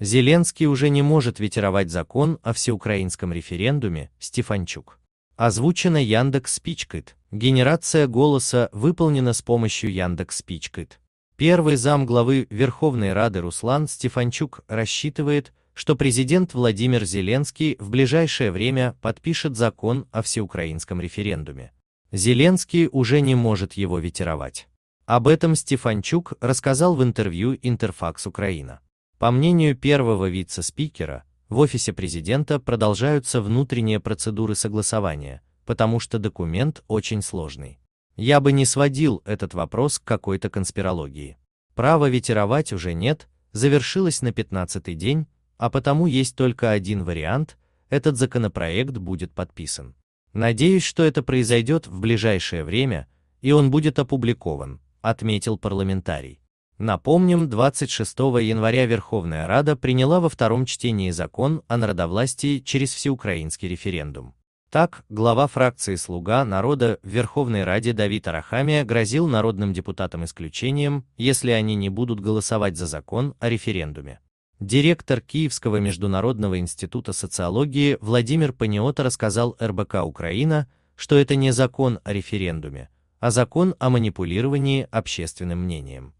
Зеленский уже не может ветеровать закон о всеукраинском референдуме, Стефанчук. Озвучено Яндекс Спичкит. Генерация голоса выполнена с помощью Яндекс Спичкит. Первый зам главы Верховной Рады Руслан Стефанчук рассчитывает, что президент Владимир Зеленский в ближайшее время подпишет закон о всеукраинском референдуме. Зеленский уже не может его ветеровать. Об этом Стефанчук рассказал в интервью «Интерфакс Украина». По мнению первого вице-спикера, в офисе президента продолжаются внутренние процедуры согласования, потому что документ очень сложный. Я бы не сводил этот вопрос к какой-то конспирологии. Право ветеровать уже нет, завершилось на 15-й день, а потому есть только один вариант – этот законопроект будет подписан. Надеюсь, что это произойдет в ближайшее время, и он будет опубликован, отметил парламентарий. Напомним, 26 января Верховная Рада приняла во втором чтении закон о народовластии через всеукраинский референдум. Так, глава фракции «Слуга народа» в Верховной Раде Давид Арахамия грозил народным депутатам исключением, если они не будут голосовать за закон о референдуме. Директор Киевского международного института социологии Владимир Паниота рассказал РБК «Украина», что это не закон о референдуме, а закон о манипулировании общественным мнением.